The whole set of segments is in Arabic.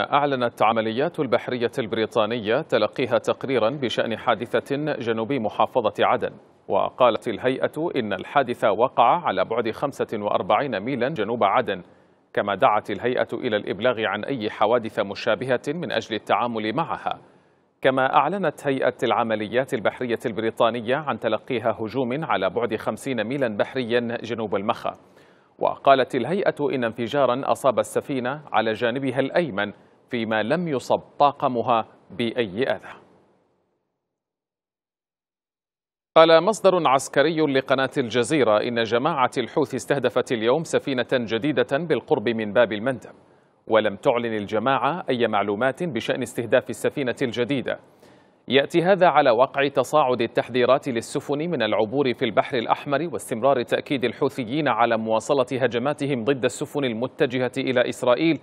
أعلنت عمليات البحرية البريطانية تلقيها تقريرا بشأن حادثة جنوب محافظة عدن وقالت الهيئة إن الحادث وقع على بعد 45 ميلا جنوب عدن كما دعت الهيئة إلى الإبلاغ عن أي حوادث مشابهة من أجل التعامل معها كما أعلنت هيئة العمليات البحرية البريطانية عن تلقيها هجوم على بعد 50 ميلا بحريا جنوب المخا وقالت الهيئة إن انفجارا أصاب السفينة على جانبها الأيمن فيما لم يصب طاقمها بأي أذى قال مصدر عسكري لقناة الجزيرة إن جماعة الحوثي استهدفت اليوم سفينة جديدة بالقرب من باب المندب ولم تعلن الجماعة أي معلومات بشأن استهداف السفينة الجديدة يأتي هذا على وقع تصاعد التحذيرات للسفن من العبور في البحر الأحمر واستمرار تأكيد الحوثيين على مواصلة هجماتهم ضد السفن المتجهة إلى إسرائيل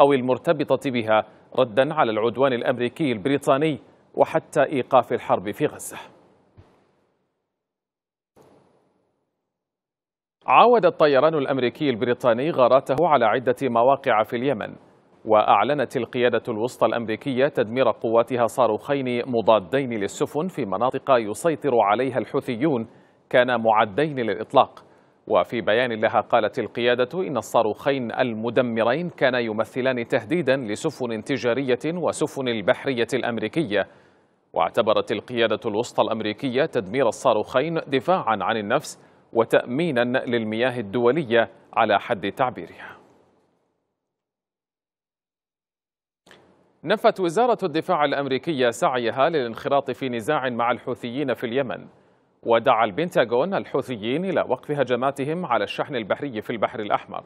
أو المرتبطة بها ردا على العدوان الأمريكي البريطاني وحتى إيقاف الحرب في غزة عاود الطيران الأمريكي البريطاني غاراته على عدة مواقع في اليمن وأعلنت القيادة الوسطى الأمريكية تدمير قواتها صاروخين مضادين للسفن في مناطق يسيطر عليها الحوثيون كان معدين للإطلاق وفي بيان لها قالت القيادة إن الصاروخين المدمرين كانا يمثلان تهديدا لسفن تجارية وسفن البحرية الأمريكية واعتبرت القيادة الوسطى الأمريكية تدمير الصاروخين دفاعا عن النفس وتأمينا للمياه الدولية على حد تعبيرها نفت وزارة الدفاع الأمريكية سعيها للانخراط في نزاع مع الحوثيين في اليمن ودعا البنتاغون الحوثيين إلى وقف هجماتهم على الشحن البحري في البحر الأحمر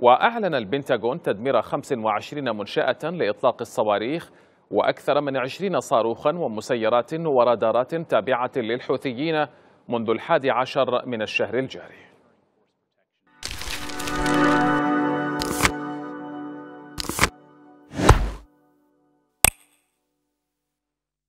وأعلن البنتاغون تدمير 25 منشأة لإطلاق الصواريخ وأكثر من 20 صاروخا ومسيرات ورادارات تابعة للحوثيين منذ الحادي عشر من الشهر الجاري